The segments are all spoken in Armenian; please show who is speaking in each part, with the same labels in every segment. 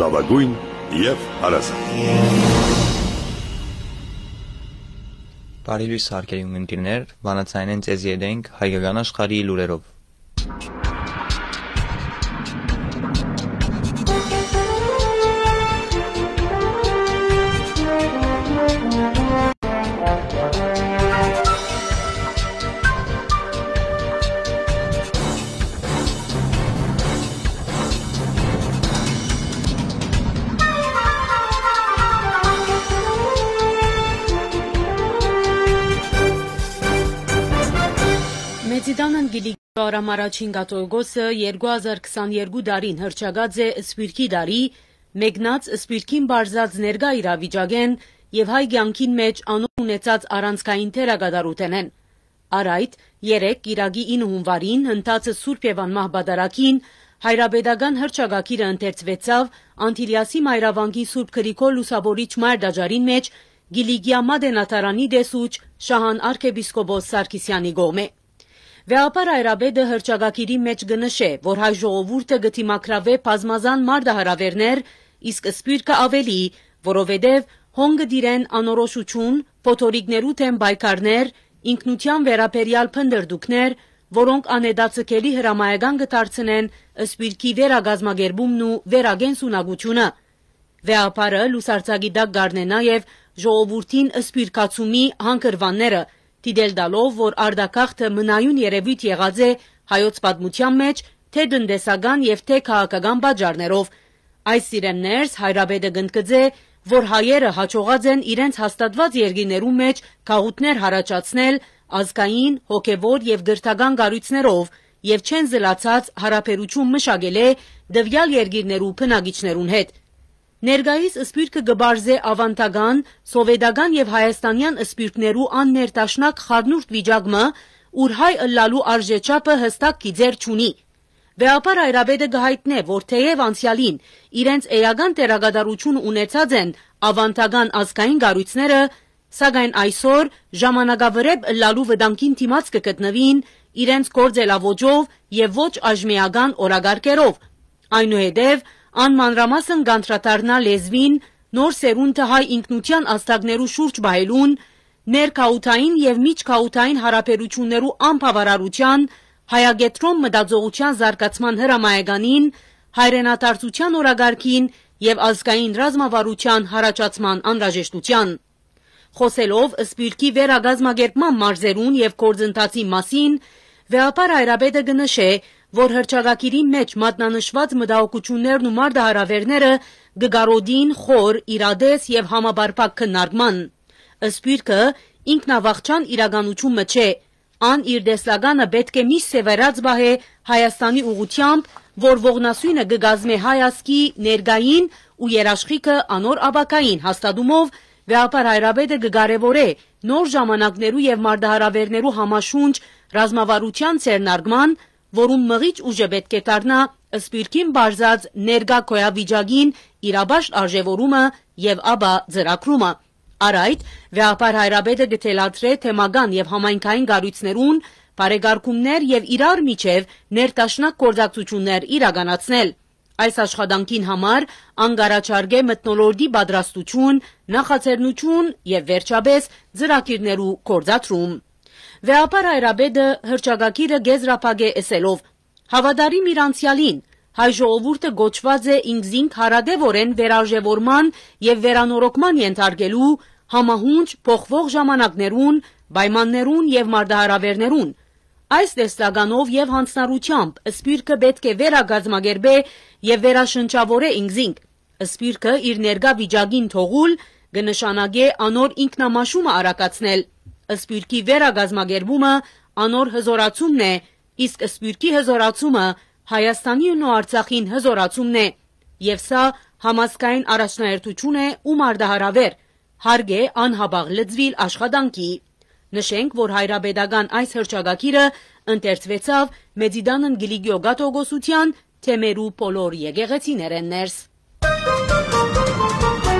Speaker 1: լավագույն եւ հարազատ։
Speaker 2: Բարի լույս հարգելի ունտիներ, վանացանեն ձեզ եդենք հայկական աշխարհի լուրերով։
Speaker 1: Հայաստան գիլիկ արամ առաջին գատողգոսը 2022 դարին հրճագած է սպիրքի դարի, մեկնած սպիրքին բարզած ներգա իրավիճագեն և հայ գյանքին մեջ անոն ունեցած առանցքային թերագադարութեն են։ Ար այդ երեկ իրագի ին հունվարին հնթացը Սուրպ եվան մահբադարակին հայրաբեդագան հրճագակիրը ընթերցվեցավ անդիլյասի մայրավանքի Սուրպ քրիքո լուսավորիչ մայրդաջարին մեջ գիլիգյա մադենատարանի դեսուչ շահան արգեպիսկոբոս Սարկիսյանի գողմ է։ Վեապար Այրաբեդը հրճագակիրի մեջ գնշ է, որ հայ ժողովուրդը գտի մակրավե պազմազան մարդահարավերներ, իսկ սպիրկը ավելի, որովհետև հոնգը դիրեն անորոշություն, փոթորիկներու թեմ բայկարներ, ինքնության վերապերյալ փնդրդուկներ, որոնք անեդացկելի հրամայական գտարցնեն սպիրկի վերագազմագերբումն ու վերագենսունակությունը։ Վեապարը լուսարցագիտակ գարնե նաև ժողովուրդին սպիրկացումի հանքրվանները – դիդել դալով, որ արդակաղթը մնայուն երևույթ եղած է հայոց պատմության մեջ թե դնդեսական և թե կաղաքական բաջարներով։ Այս սիրեններս Հայրաբետը գնդկծ է, որ հայերը հաչողած են իրենց հաստատված երգիներու մեջ կաղութներ հարաճացնել ազգային, հոգևոր և գրթական գարույցներով և չեն զլացած հարապերություն մշագել է դվյալ երգիրներու պնագիչներուն հետ։ Ներգայիս սպիրկը գբարզե ավանտագան, սովետական և հայաստանյան սպիրկներու աններտաշնակ խարնուրդ վիճագմը, ուր հայ ըլլալու արժեչապը հստակ կիձեր չունի։ Վեապար այրաբետը գհայտնե, որ թեև անցյալին իրենց էյական տերագադարություն ունեցած են ավանտագան ազգային գարույցները, սագայն այսօր ժամանագավրեպ լալու վդանքին թիմած կգտնվին իրենց գործելավոջով և ոչ աժմեական օրագարկերով։ Այնուհետև անմանրամասն գանտրատարնա լեզվին, նոր սերունդը հայ ինքնության աստագներու շուրջ բայելուն, ներքաութային և միջքաութային հարաբերություններու անպավարարության, հայագետրոն մտածողության զարգացման հրամայականին, հայրենատարծության օրագարքին և ազգային ռազմավարության հարաճացման անհրաժեշտության։ Խոսելով սպիրկի վերագազմագերպման մարզերուն և գործընթացի մասին, Վեապար Հայրապետը գնշե, որ հրճագակիրի մեջ մատնանշված մտահոգություններն ու մարդահարավերները գգարոդին խոր, իրադես եւ համաբարփակ քննարկման։ Ըստ բիրկը ինքնավախչան իրականությունը չէ, ան իր դեսլագանը պետք է մի սևերած բահե Հայաստանի ուղությամբ, որ ողնասույնը գգազմե հայասկի ներգային ու երաշխիքը անոր աբակային հաստատումով Վեապար Հայրաբեդը գգարևորե նոր ժամանակներու եւ մարդահարավերներու համաշունչ ռազմավարության ցերնարգման որում մղիչ ուժը պետք է դառնա սպիրկին բարձած ներգա կոյավիճակին իրաբաշտ արժևորումը եւ ապա ծրագրումը։ Առ այդ վեհապար հայրապետը գտելացրե թեմական եւ համայնքային գարույցներուն բարեգարկումներ եւ իրար միջև ներտաշնակ կորձակցություններ իրականացնել։ Այս աշխատանքին համար անգարաչարգե մտնոլորդի պատրաստություն, նախաձեռնություն եւ վերջապես ծրագիրներու կորձատրում։ Վեապար Այրաբեդը հրճագակիրը գեզրապագ է էսելով. «Հավադարիմ իր անցյալին, հայ ժողովուրդը գոչված է ինքզինք հարադևորեն վերարժևորման և վերանորոգման ենթարկելու համահունչ փոխվող ժամանակներուն, պայմաններուն և մարտահրավերներուն: Այս տեսլականով և հանձնառությամբ սպիրկը պետք է վերագազմագերբե և վերաշնչավորե ինքզինք: Սպիրկը իր ներկա վիճակին թողուլ կնշանակե անոր ինքնամաշումը արագացնել»: Սպիրկի վերագազմագերբումը անոր հզորացումն է, իսկ Սպիրկի հզորացումը Հայաստանի ու Արցախին հզորացումն է, եւ սա համասկային առաջնահերթություն է ու մարդահարավեր, հարգ է անհաբաղ լծվիլ աշխատանքի։ Նշենք, որ հայրաբեդական այս հրճագակիրը ընթերցվեցավ Մեծիդանն Գիլիգիո Գատոգոսության թեմերու բոլոր եկեղեցիներեն ներս։ Thank
Speaker 2: you.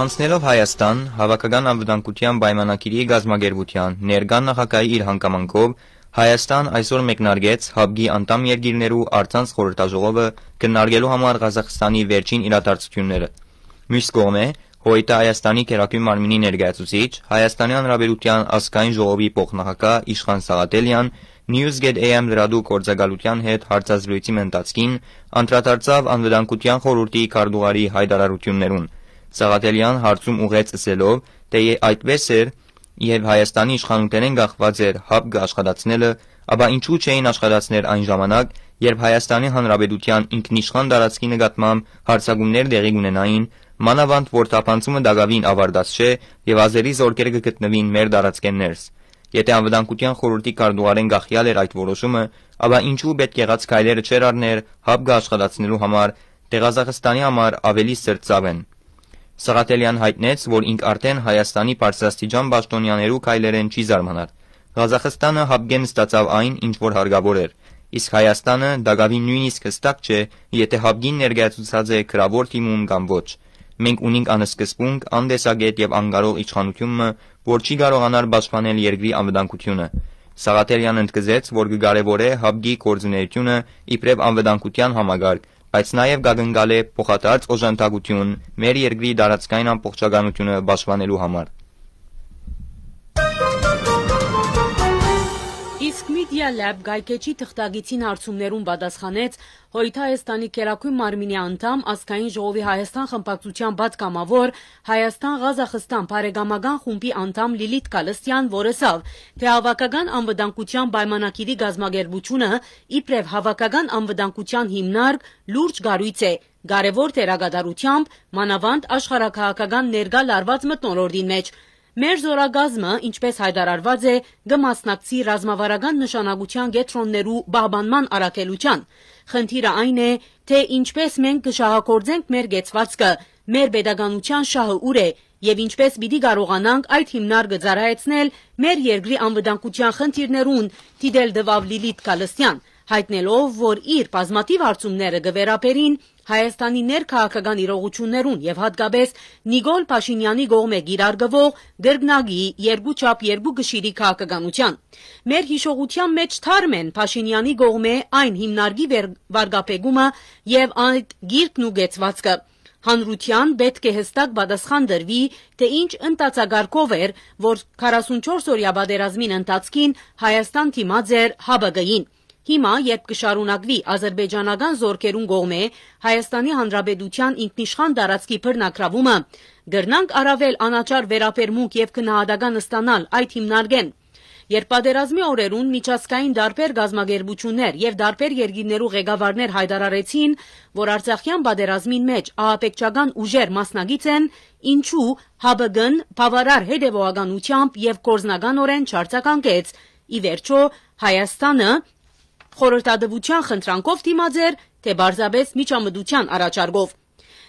Speaker 2: Անցնելով Հայաստան, Հավաքական անվտանգության պայմանագրի գազմագերբության ներկա նախագահի իր հանգամանքով Հայաստան այսօր մեկնարկեց ՀԱԲ-ի անդամ երկիրներու արձանց խորհրդաժողովը քննարկելու համար Ղազախստանի վերջին իրադարձությունները։ Մյուս կողմը Հոյտա Հայաստանի քերակի մարմինի ներկայացուցիչ Հայաստանի Հանրապետության ազգային ժողովի փոխնախագահ Իշխան Սաղատելյան Newsgate AM լրադու կորցակալության հետ հարցազրույցի մտածքին անդրադարձավ անվտանգության խորհրդի քարտուղարի հայտարարություններուն։ Սաղաթելյան հարցում ուղեց ասելով, թե այդպես էր և Հայաստանի իշխանությունեն կախված էր ՀԱՊ գաշխատացնելը, ապա ինչու չէին աշխատացներ այն ժամանակ, երբ Հայաստանի Հանրապետության ինքնիշխան տարածքի նկատմամբ հարձակումներ տեղի կունենային, մանավանդ որ թափանցումը դագաղին ավարտած չէ և ազերի զորքերը կգտնվին մեր տարածքեն ներս: Եթե Անվտանգության խորհրդի քարտուղարեն Գաղթյալ էր այդ որոշումը, ապա ինչու պետք եղած քայլերը չէր արներ ՀԱՊ գաշխատացնելու համար, դեղազախստանի համար ավելի սրտցավ են: Սաղաթելյան հայտնեց, որ ինք արդեն Հայաստանի բարձրաստիճան պաշտոնյաներու քայլերեն չի զարմանար։ Ղազախստանը հապգեն ստացավ այն, ինչ որ հարգավոր էր, իսկ Հայաստանը դակավին նույնիսկ հստակ չէ, եթե հապգին ներգայացուցած է քրավոր թիմում կամ ոչ։ Մենք ունենք անսկսպունք, անդեսագետ եւ անկարող իշխանությունը, որ չի կարողանար պաշտպանել երկրի անվտանգությունը։ Սաղաթելյանը ընդգծեց, որ կգարեվորե հապգի կորձունեությունը իբրև անվտանգության համագարկ բայց նաև գագնգալ է փոխադարձ օժանդակություն մեր երկրի տարածքային ամբողջականությունը պաշտպանելու համար
Speaker 1: Media Lab գայքեչի թղթագիցին հարցումներում պատասխանեց Հոյթայեստանի Կերակույն մարմինի անդամ Ասկային ժողովի Հայաստան խմբակցության պատգամավոր Հայաստան Ղազախստան բարեկամական խումբի անդամ Լիլիթ Կալստյան որսավ, թե հավաքական անվտանգության պայմանակիրի գազմագերբությունը իբրև հավաքական անվտանգության հիմնարկ լուրջ գարույց է, կարևոր դերակատարությամբ մանավանդ աշխարհաքաղաքական ներկա լարված մթնոլորտին մեջ։ Մեր զորագազմը, ինչպես հայտարարված է, կմասնակցի ռազմավարական նշանակության գետրոններու բահբանման առաքելության։ Խնդիրը այն է, թե ինչպես մենք կշահակործենք մեր գեցվածքը, մեր պետականության շահը ուր է եւ ինչպես պիտի կարողանանք այդ հիմնարկը ծառայեցնել մեր երկրի անվտանգության խնդիրներուն, դիտել դվավ Լիլիթ Կալստյան հայտնելով, որ իր բազմատիվ հարցումները գվերապերին Հայաստանի ներքաղաքական իրողություններուն եւ հատկապես Նիկոլ Փաշինյանի գողմե գիրարգվող Գերգնագի երկու չափ երկու գշիրի քաղաքականության։ Մեր հիշողության մեջ թարմ են Փաշինյանի գողմե այն հիմնարկի վարգապեգումը եւ այդ գիրքն ու գեցվածքը։ Հանրության պետք է հստակ պատասխան դրվի, թե ինչ ընտածագարկով էր, որ 44 օրյա բادرազմին ընթացքին Հայաստան թիմած էր ՀԲԳ-ին։ Հիմա, երբ կշարունակվի ազերբայջանական զորքերուն կողմէ Հայաստանի Հանրապետության ինքնիշխան տարածքի բռնագրավումը, գրնանք առավել անաչառ վերաբերմունք եւ գնահատական ստանալ այդ հիմնարկեն։ Երբ պատերազմի օրերուն միջազգային դարբեր գազագերբություններ եւ դարբեր երկիներու ղեկավարներ հայտարարեցին, որ Արցախյան պատերազմին մեջ ահապեկչական ուժեր մասնագիծ են, ինչու ՀԲԳ-ն բավարար հետևողականությամբ եւ կորզնականորեն չարձականքեց։ Ի վերջո, Հայաստանը խորհրդատվության խնդրանքով դիմաձեր, թե բարձաբես միջամդության առաջարկով։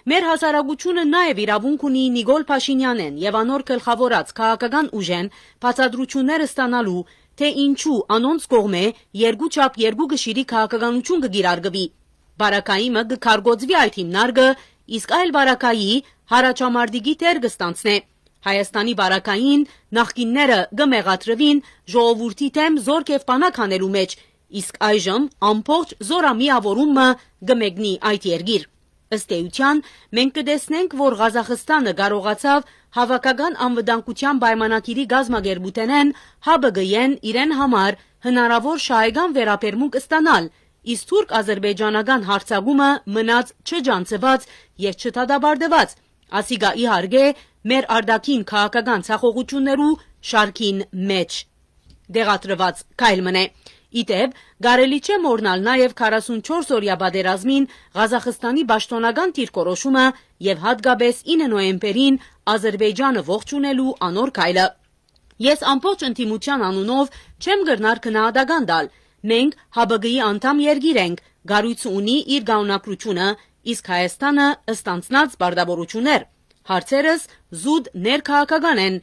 Speaker 1: Մեր հասարակությունը նաև իրավունք ունի Նիկոլ Փաշինյանեն եւ անոր գլխավորած քաղաքական ուժեն բացադրություններ ստանալու, թե ինչու անոնց կողմե երկու չափ երկու գշիրի քաղաքականություն կգիրարգվի։ Բարակայինը կկարգոծվի այդ հիմնարկը, իսկ այլ բարակայի հարաճամարդիկի տեր կստանցնե։ Հայաստանի բարակային նախկինները գմեղատրվին ժողովրդի դեմ զորք եւ բանակ հանելու մեջ, իսկ այժմ ամբողջ զորամիավորումը գմեգնի այդ երգիր։ Ըստ էության, մենք կտեսնենք, որ Ղազախստանը կարողացավ հավաքական անվտանգության պայմանագիրի գազմագերբութենեն ՀԲԳ-ն իրեն համար հնարավոր շահեգան վերաբերմունք ստանալ, իսկ թուրք-ադրբեջանական հարցակումը մնաց չջանցված եւ չթադաբարդված, ասիգա իհարգե մեր արդակին քաղաքական ցախողություններու շարքին մեջ։ Դեղատրված Քայլմն է։ Իտև, գարելի չէ մորնալ նաև 44 օրյա բادرազմին Ղազախստանի պաշտոնական դիրքորոշումը եւ հատկապես 9 նոեմբերին Ադրբեջանը ողջունելու անոր քայլը։ Ես ամբողջ ընտիմության անունով չեմ գրնար քնահատական դալ։ Մենք ՀԲԳ-ի անդամ երկիր ենք, գարույցը ունի իր գաղնակրությունը, իսկ Հայաստանը ըստ անցնած բարդավորություններ։ Հարցերս զուտ ներքաղաքական են,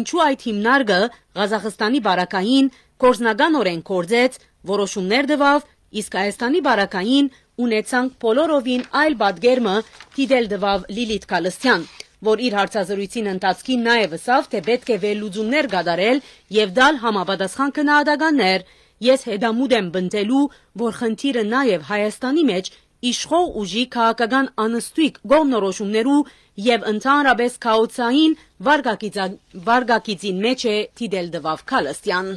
Speaker 1: ինչու այդ հիմնարկը Ղազախստանի բարակային կորզնական օրենք կործեց, որոշումներ դվավ, իսկ Հայաստանի բարակային ունեցանք բոլորովին այլ բադգերմը դիդել դվավ լիլիտ կալստյան, որ իր հարցազրույցին ընթացքին նաև ասավ, թե պետք է վերլուծումներ գադարել եւ դալ համապատասխան կնահատականներ։ Ես հետամուտ եմ բնտելու, որ խնդիրը նաև Հայաստանի մեջ իշխող ուժի քաղաքական անըստույգ գողնորոշումներու եւ ընդհանրապես քաոցային վարգակիցին մեջ է դիդել դվավ Քալստյան։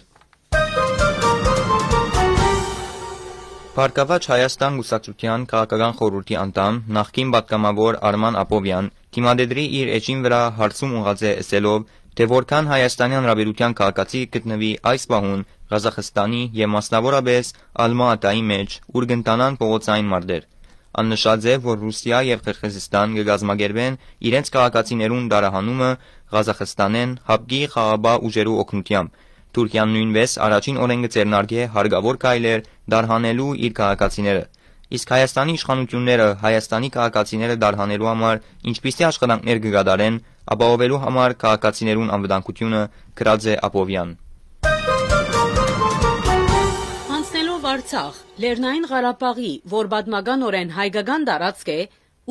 Speaker 2: Բարգավաճ Հայաստան կուսակցության քաղաքական խորհրդի անդամ, նախկին պատգամավոր Արման Ապովյան թիմադեդրի իր էջին վրա հարցում ուղղած է ասելով, թե որքան Հայաստանի Հանրապետության քաղաքացի գտնվի այս պահուն Ղազախստանի եւ մասնավորապես Ալմաատայի մեջ, ուր կընտանան փողոցային մարտեր։ Աննշած է, որ Ռուսիա եւ Ղրղզստան կգազմագերբեն իրենց քաղաքացիներուն դարահանումը Ղազախստանեն հապկի Ղարաբաղ ուժերու օգնությամբ Թուրքիան նույնպես առաջին օրենսգծերն արգի է հարգավոր քայլեր դարհանելու իր քաղաքացիները։ Իսկ Հայաստանի իշխանությունները Հայաստանի քաղաքացիները դարհանելու համար ինչպիսի աշխատանքներ կգադարեն, ապահովելու համար քաղաքացիներուն անվտանգությունը, գրած է Ապովյան։
Speaker 1: Անցնելով Արցախ, Լեռնային Ղարաբաղի, որ պատմականորեն հայկական տարածք է,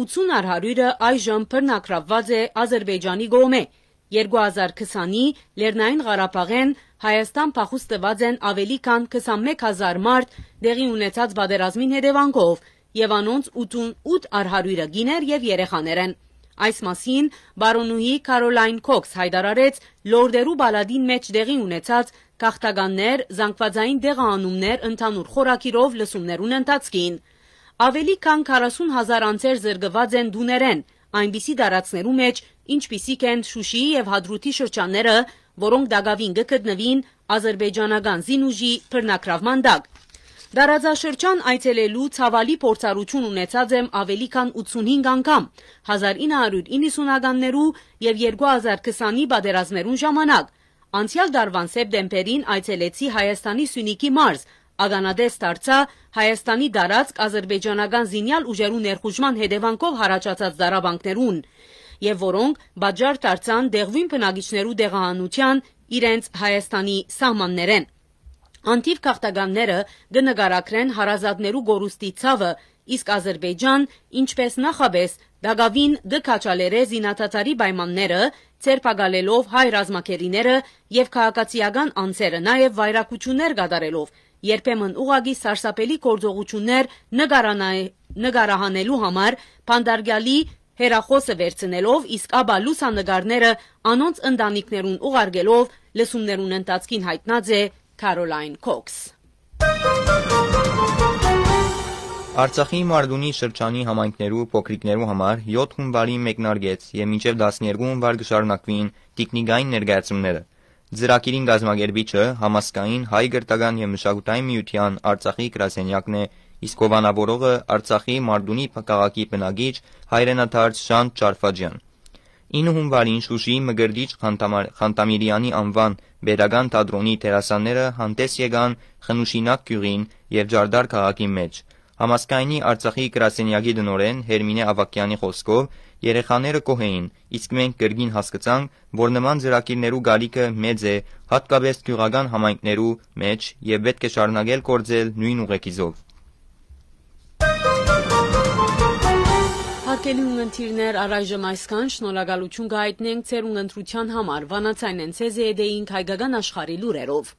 Speaker 1: 80-ը 100-ը այժմ բռնակրաված է Ադրբեջանի կողմից 2020-ի Լեռնային Ղարաբաղեն Հայաստան փախուս տված են ավելի քան 21 հազար մարդ դեղի ունեցած վադերազմին հետևանքով և անոնց 88 արհարույրը գիներ և երեխաներ են։ Այս մասին բարոնուհի Քարոլայն Քոքս հայտարարեց լորդերու բալադին մեջ դեղի ունեցած կաղթականներ, զանգվածային դեղաանումներ ընդանուր խորակիրով լսումներուն ընթացքին։ Ավելի քան 40 հազար անձեր զրգված են դուներեն, այնպիսի դարացներու մեջ, ինչպիսիք են Շուշիի եւ Հադրութի շրջանները, որոնք Դագավին կգտնվին ազերբայջանական զինուժի բռնակրավման դակ։ Դարաձաշրջան այցելելու ցավալի փորձառություն ունեցած եմ ավելի քան 85 անգամ 1990-ականներու եւ 2020-ի բادرազներուն ժամանակ։ Անցյալ դարվան սեպտեմբերին այցելեցի Հայաստանի Սյունիքի մարզ, Ագանադես դարձա Հայաստանի դարածք ազերբայջանական զինյալ ուժերու ներխուժման հետևանքով առաջացած դարավանքներուն եւ որոնք պատճառ դարձան դեղվին բնակիչներու դեղահանության իրենց Հայաստանի սահմաններեն։ Անտիվ քաղտականները կնկարագրեն հարազատներու գորուստի ցավը, իսկ Ադրբեջան, ինչպես նախաբես, դագավին գքաչալերե զինաթաթարի պայմանները, ցերպակալելով հայ ռազմակերիները եւ քաղաքացիական անձերը, նաեւ վայրակություններ կատարելով երբեմն ուղագի սարսափելի գործողություններ նկարահանելու համար Փանդարգյալի հերախոսը վերցնելով, իսկ ապա լուսանգարները անոնց ընտանիքներուն ուղարկելով լսումներուն ընթացքին հայտնած է Քարոլայն Քոքս։
Speaker 2: Արցախի Մարգունի շրջանի համայնքներու փոքրիկներու համար 7 հունվարի մեկնարկեց եւ մինչեւ 12 հունվար կշարունակվին տիկնիկային ներկայացումները։ Ծրագիրին կազմակերպիչը համազգային Հայ գրթական և մշակութային միության Արցախի գրասենյակն է, իսկ հովանավորողը Արցախի Մարտունի քաղաքի բնակիչ հայրենադարձ Շանթ Ճարֆաջյան։ 9 հունվարին Շուշիի Մկրտիչ Խանտամիրյանի անվան Բերական թատրոնի դերասանները հանդես եկան Խնուշինակ գյուղին և Ջարդար քաղաքի մեջ։ Համազգայինի Արցախի գրասենյակի տնօրեն Հերմինե Ավակյանի խոսքով երեխաները կոհեին, իսկ մենք կրկին հասկացանք, որ նման ծրագիրներու գալիքը մեծ է, հատկապես գյուղական համայնքներու մեջ եւ պետք է շարունակել գործել նույն ուղեկիզով։
Speaker 1: Հարգելի ուղդիրներ, առայժմ այսքան շնորհակալություն կհայտնենք ծերուն ընտրության համար։ Վանացայն են ցեզ եդեին հայկական աշխարհի լուրերով։